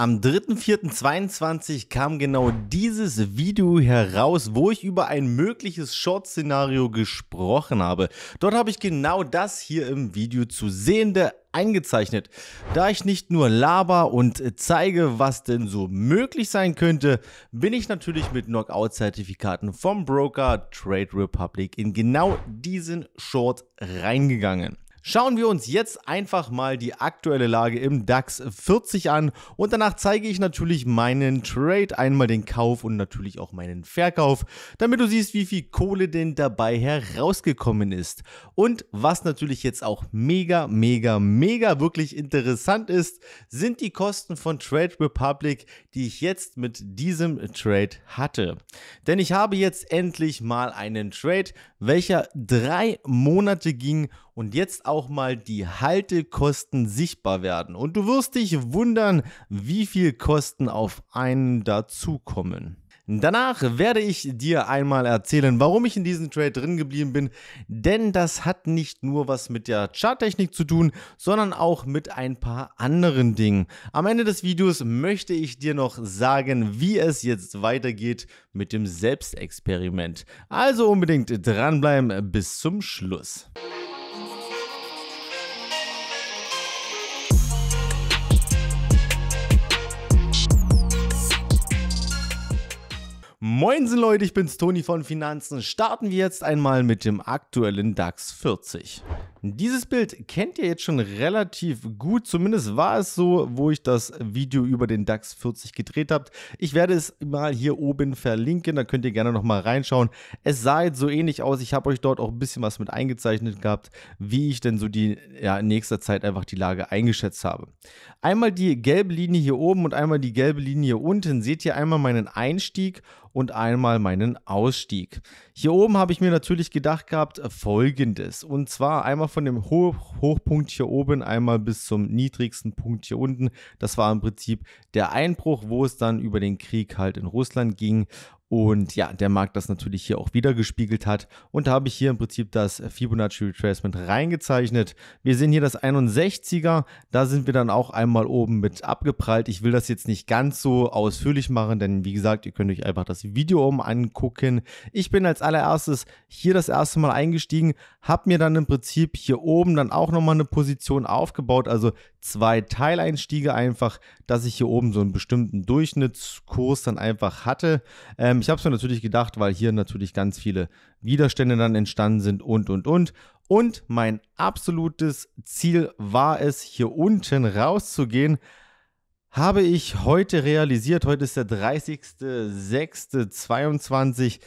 Am 3.4.22 kam genau dieses Video heraus, wo ich über ein mögliches Short-Szenario gesprochen habe. Dort habe ich genau das hier im Video zu sehende eingezeichnet. Da ich nicht nur laber und zeige, was denn so möglich sein könnte, bin ich natürlich mit Knockout-Zertifikaten vom Broker Trade Republic in genau diesen Short reingegangen. Schauen wir uns jetzt einfach mal die aktuelle Lage im DAX 40 an und danach zeige ich natürlich meinen Trade, einmal den Kauf und natürlich auch meinen Verkauf, damit du siehst, wie viel Kohle denn dabei herausgekommen ist. Und was natürlich jetzt auch mega, mega, mega wirklich interessant ist, sind die Kosten von Trade Republic, die ich jetzt mit diesem Trade hatte. Denn ich habe jetzt endlich mal einen Trade, welcher drei Monate ging und jetzt auch mal die Haltekosten sichtbar werden. Und du wirst dich wundern, wie viel Kosten auf einen dazukommen. Danach werde ich dir einmal erzählen, warum ich in diesem Trade drin geblieben bin, denn das hat nicht nur was mit der Charttechnik zu tun, sondern auch mit ein paar anderen Dingen. Am Ende des Videos möchte ich dir noch sagen, wie es jetzt weitergeht mit dem Selbstexperiment. Also unbedingt dranbleiben bis zum Schluss. Moinsen Leute, ich bin's Toni von Finanzen. Starten wir jetzt einmal mit dem aktuellen DAX 40. Dieses Bild kennt ihr jetzt schon relativ gut, zumindest war es so, wo ich das Video über den DAX 40 gedreht habe. Ich werde es mal hier oben verlinken, da könnt ihr gerne nochmal reinschauen. Es sah jetzt so ähnlich aus, ich habe euch dort auch ein bisschen was mit eingezeichnet gehabt, wie ich denn so die ja, in nächster Zeit einfach die Lage eingeschätzt habe. Einmal die gelbe Linie hier oben und einmal die gelbe Linie hier unten. Seht ihr einmal meinen Einstieg und einmal meinen Ausstieg. Hier oben habe ich mir natürlich gedacht gehabt, äh, folgendes. Und zwar einmal von dem Hoch Hochpunkt hier oben einmal bis zum niedrigsten Punkt hier unten. Das war im Prinzip der Einbruch, wo es dann über den Krieg halt in Russland ging und ja, der Markt das natürlich hier auch wieder gespiegelt hat. Und da habe ich hier im Prinzip das Fibonacci Retracement reingezeichnet. Wir sehen hier das 61er. Da sind wir dann auch einmal oben mit abgeprallt. Ich will das jetzt nicht ganz so ausführlich machen, denn wie gesagt, ihr könnt euch einfach das Video oben angucken. Ich bin als allererstes hier das erste Mal eingestiegen, habe mir dann im Prinzip hier oben dann auch nochmal eine Position aufgebaut. Also zwei Teileinstiege einfach, dass ich hier oben so einen bestimmten Durchschnittskurs dann einfach hatte. Ähm, ich habe es mir natürlich gedacht, weil hier natürlich ganz viele Widerstände dann entstanden sind und, und, und. Und mein absolutes Ziel war es, hier unten rauszugehen. Habe ich heute realisiert, heute ist der 30.06.22.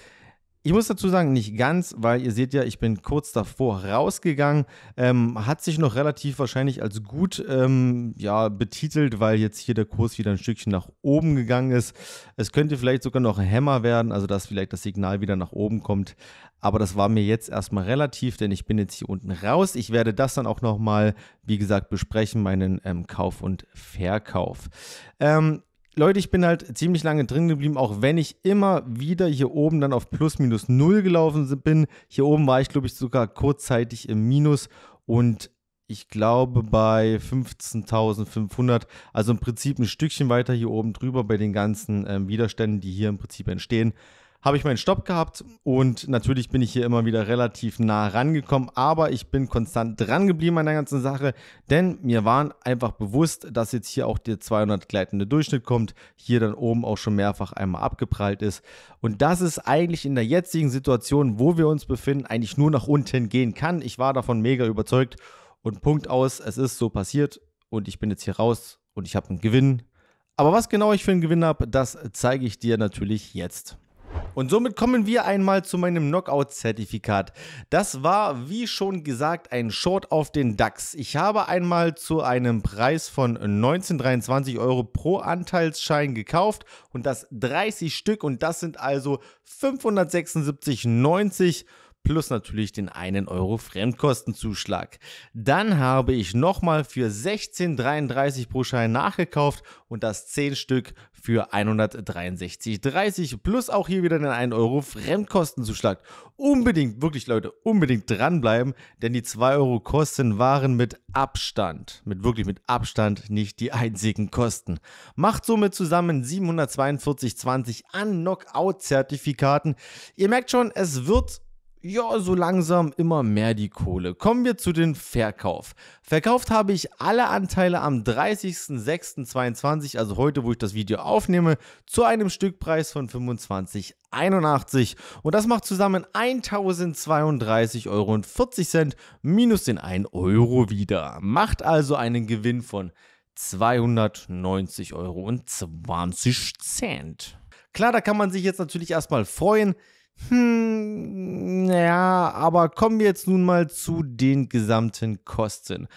Ich muss dazu sagen, nicht ganz, weil ihr seht ja, ich bin kurz davor rausgegangen, ähm, hat sich noch relativ wahrscheinlich als gut ähm, ja, betitelt, weil jetzt hier der Kurs wieder ein Stückchen nach oben gegangen ist. Es könnte vielleicht sogar noch ein Hämmer werden, also dass vielleicht das Signal wieder nach oben kommt. Aber das war mir jetzt erstmal relativ, denn ich bin jetzt hier unten raus. Ich werde das dann auch nochmal, wie gesagt, besprechen, meinen ähm, Kauf und Verkauf. Ähm, Leute, ich bin halt ziemlich lange drin geblieben, auch wenn ich immer wieder hier oben dann auf plus minus null gelaufen bin. Hier oben war ich, glaube ich, sogar kurzzeitig im Minus und ich glaube bei 15.500, also im Prinzip ein Stückchen weiter hier oben drüber bei den ganzen äh, Widerständen, die hier im Prinzip entstehen habe ich meinen Stopp gehabt und natürlich bin ich hier immer wieder relativ nah rangekommen, aber ich bin konstant dran geblieben an der ganzen Sache, denn mir waren einfach bewusst, dass jetzt hier auch der 200 gleitende Durchschnitt kommt, hier dann oben auch schon mehrfach einmal abgeprallt ist und das ist eigentlich in der jetzigen Situation, wo wir uns befinden, eigentlich nur nach unten gehen kann. Ich war davon mega überzeugt und Punkt aus, es ist so passiert und ich bin jetzt hier raus und ich habe einen Gewinn. Aber was genau ich für einen Gewinn habe, das zeige ich dir natürlich jetzt. Und somit kommen wir einmal zu meinem Knockout-Zertifikat. Das war, wie schon gesagt, ein Short auf den DAX. Ich habe einmal zu einem Preis von 19,23 Euro pro Anteilsschein gekauft und das 30 Stück und das sind also 576,90 Euro plus natürlich den 1 Euro Fremdkostenzuschlag. Dann habe ich nochmal für 16,33 pro Schein nachgekauft und das 10 Stück für 163,30 plus auch hier wieder den 1 Euro Fremdkostenzuschlag. Unbedingt, wirklich Leute, unbedingt dranbleiben, denn die 2 Euro Kosten waren mit Abstand, mit wirklich mit Abstand nicht die einzigen Kosten. Macht somit zusammen 742,20 an Knockout-Zertifikaten. Ihr merkt schon, es wird ja, so langsam immer mehr die Kohle. Kommen wir zu den Verkauf. Verkauft habe ich alle Anteile am 30.06.22, also heute, wo ich das Video aufnehme, zu einem Stückpreis von 25,81 und das macht zusammen 1032,40 Euro minus den 1 Euro wieder. Macht also einen Gewinn von 290,20 Euro. Klar, da kann man sich jetzt natürlich erstmal freuen. Hm, naja, aber kommen wir jetzt nun mal zu den gesamten Kosten.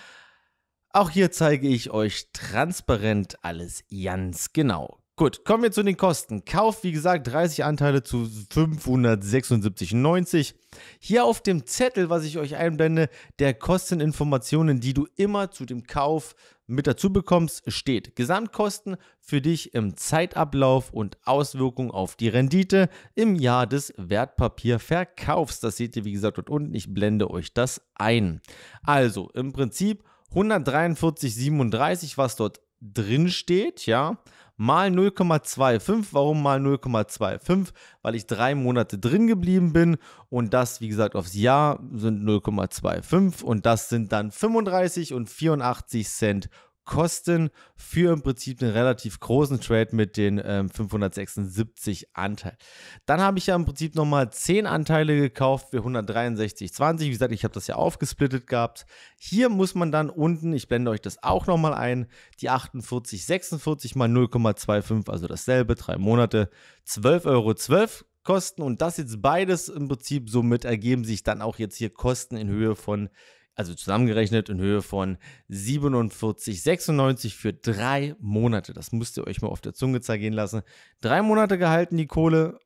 Auch hier zeige ich euch transparent alles ganz genau. Gut, kommen wir zu den Kosten. Kauf, wie gesagt, 30 Anteile zu 576,90. Hier auf dem Zettel, was ich euch einblende, der Kosteninformationen, die du immer zu dem Kauf mit dazu bekommst, steht Gesamtkosten für dich im Zeitablauf und Auswirkungen auf die Rendite im Jahr des Wertpapierverkaufs. Das seht ihr, wie gesagt, dort unten. Ich blende euch das ein. Also im Prinzip 143,37, was dort drin steht, ja mal 0,25. Warum mal 0,25? Weil ich drei Monate drin geblieben bin und das, wie gesagt, aufs Jahr sind 0,25 und das sind dann 35 und 84 Cent Kosten für im Prinzip einen relativ großen Trade mit den ähm, 576 Anteilen. Dann habe ich ja im Prinzip nochmal 10 Anteile gekauft für 163,20. Wie gesagt, ich habe das ja aufgesplittet gehabt. Hier muss man dann unten, ich blende euch das auch nochmal ein, die 48,46 mal 0,25, also dasselbe, drei Monate, 12,12 Euro. 12 Kosten und das jetzt beides im Prinzip somit ergeben sich dann auch jetzt hier Kosten in Höhe von also zusammengerechnet in Höhe von 47,96 für drei Monate. Das müsst ihr euch mal auf der Zunge zergehen lassen. Drei Monate gehalten die Kohle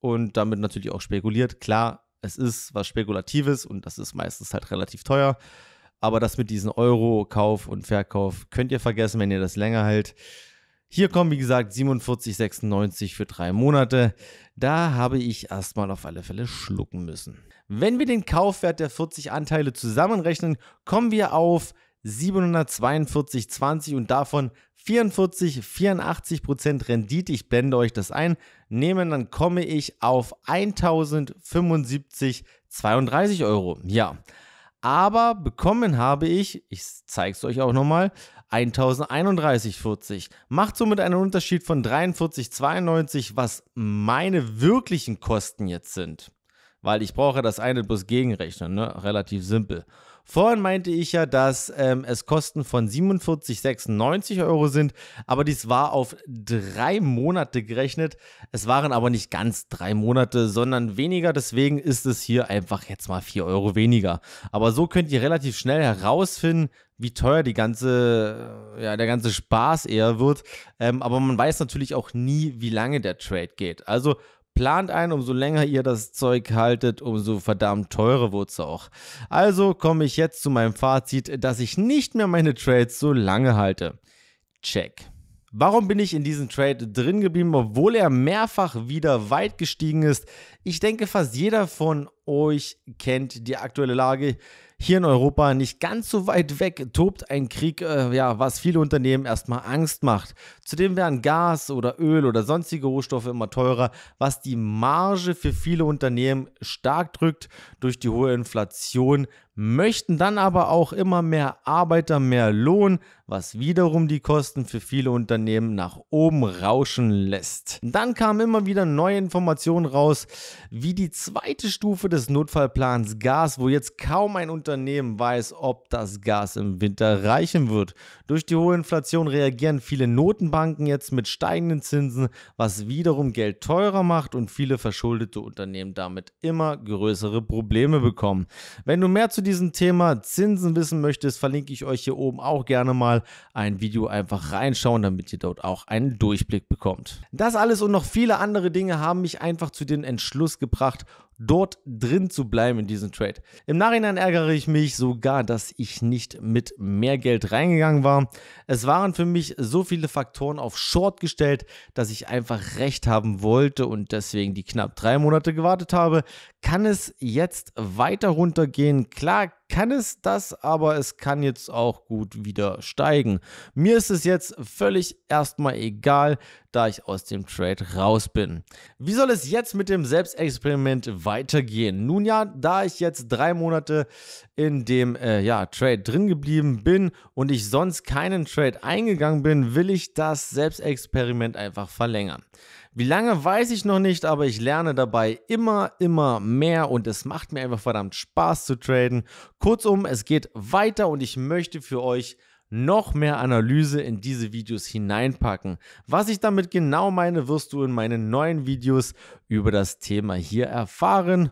und damit natürlich auch spekuliert. Klar, es ist was Spekulatives und das ist meistens halt relativ teuer. Aber das mit diesen Euro-Kauf und Verkauf könnt ihr vergessen, wenn ihr das länger hält. Hier kommen, wie gesagt, 47,96 für drei Monate. Da habe ich erstmal auf alle Fälle schlucken müssen. Wenn wir den Kaufwert der 40 Anteile zusammenrechnen, kommen wir auf 742,20 und davon 44, 84 Rendite. Ich blende euch das ein. Nehmen, dann komme ich auf 1075,32 Euro. Ja. Aber bekommen habe ich, ich zeige es euch auch nochmal, 1031,40. Macht somit einen Unterschied von 43,92, was meine wirklichen Kosten jetzt sind. Weil ich brauche das eine plus gegenrechnen, ne? relativ simpel. Vorhin meinte ich ja, dass ähm, es Kosten von 47,96 Euro sind, aber dies war auf drei Monate gerechnet. Es waren aber nicht ganz drei Monate, sondern weniger. Deswegen ist es hier einfach jetzt mal 4 Euro weniger. Aber so könnt ihr relativ schnell herausfinden, wie teuer die ganze, ja, der ganze Spaß eher wird. Ähm, aber man weiß natürlich auch nie, wie lange der Trade geht. Also Plant ein, umso länger ihr das Zeug haltet, umso verdammt teurer wird es auch. Also komme ich jetzt zu meinem Fazit, dass ich nicht mehr meine Trades so lange halte. Check. Warum bin ich in diesem Trade drin geblieben, obwohl er mehrfach wieder weit gestiegen ist? Ich denke, fast jeder von euch kennt die aktuelle Lage. Hier in Europa, nicht ganz so weit weg, tobt ein Krieg, äh, ja, was viele Unternehmen erstmal Angst macht. Zudem werden Gas oder Öl oder sonstige Rohstoffe immer teurer, was die Marge für viele Unternehmen stark drückt durch die hohe Inflation, möchten dann aber auch immer mehr Arbeiter, mehr Lohn, was wiederum die Kosten für viele Unternehmen nach oben rauschen lässt. Dann kamen immer wieder neue Informationen raus, wie die zweite Stufe des Notfallplans Gas, wo jetzt kaum ein Unternehmen weiß, ob das Gas im Winter reichen wird. Durch die hohe Inflation reagieren viele Notenbanken jetzt mit steigenden Zinsen, was wiederum Geld teurer macht und viele verschuldete Unternehmen damit immer größere Probleme bekommen. Wenn du mehr zu diesem Thema Zinsen wissen möchtest, verlinke ich euch hier oben auch gerne mal ein Video einfach reinschauen, damit ihr dort auch einen Durchblick bekommt. Das alles und noch viele andere Dinge haben mich einfach zu dem Entschluss gebracht, dort drin zu bleiben in diesem Trade. Im Nachhinein ärgere ich mich sogar, dass ich nicht mit mehr Geld reingegangen war. Es waren für mich so viele Faktoren auf Short gestellt, dass ich einfach recht haben wollte und deswegen die knapp drei Monate gewartet habe. Kann es jetzt weiter runtergehen? Klar kann es das, aber es kann jetzt auch gut wieder steigen. Mir ist es jetzt völlig erstmal egal, da ich aus dem Trade raus bin. Wie soll es jetzt mit dem Selbstexperiment weitergehen? Nun ja, da ich jetzt drei Monate in dem äh, ja, Trade drin geblieben bin und ich sonst keinen Trade eingegangen bin, will ich das Selbstexperiment einfach verlängern. Wie lange weiß ich noch nicht, aber ich lerne dabei immer, immer mehr und es macht mir einfach verdammt Spaß zu traden. Kurzum, es geht weiter und ich möchte für euch noch mehr Analyse in diese Videos hineinpacken. Was ich damit genau meine, wirst du in meinen neuen Videos über das Thema hier erfahren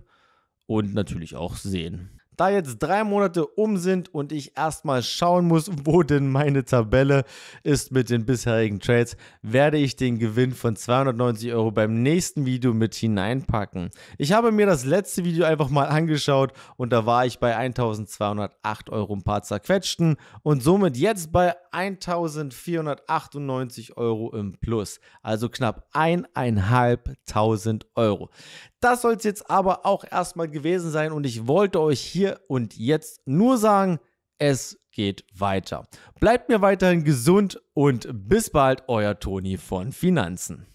und natürlich auch sehen. Da jetzt drei Monate um sind und ich erstmal schauen muss, wo denn meine Tabelle ist mit den bisherigen Trades, werde ich den Gewinn von 290 Euro beim nächsten Video mit hineinpacken. Ich habe mir das letzte Video einfach mal angeschaut und da war ich bei 1208 Euro ein paar zerquetschten und somit jetzt bei 1498 Euro im Plus. Also knapp 1.500 Euro. Das soll es jetzt aber auch erstmal gewesen sein und ich wollte euch hier und jetzt nur sagen, es geht weiter. Bleibt mir weiterhin gesund und bis bald, euer Toni von Finanzen.